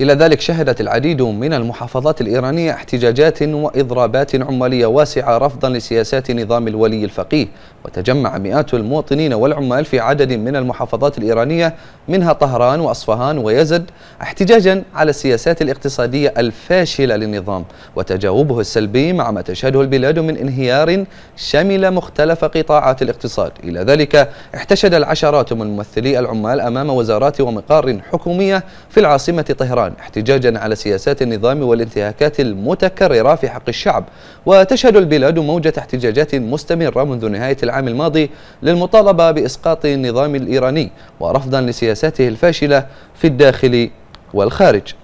إلى ذلك شهدت العديد من المحافظات الإيرانية احتجاجات وإضرابات عمالية واسعة رفضا لسياسات نظام الولي الفقيه وتجمع مئات المواطنين والعمال في عدد من المحافظات الإيرانية منها طهران وأصفهان ويزد احتجاجا على السياسات الاقتصادية الفاشلة للنظام وتجاوبه السلبي مع ما تشهده البلاد من انهيار شمل مختلف قطاعات الاقتصاد إلى ذلك احتشد العشرات من ممثلي العمال أمام وزارات ومقار حكومية في العاصمة طهران احتجاجا على سياسات النظام والانتهاكات المتكررة في حق الشعب وتشهد البلاد موجة احتجاجات مستمرة منذ نهاية العام الماضي للمطالبة بإسقاط النظام الإيراني ورفضا لسياساته الفاشلة في الداخل والخارج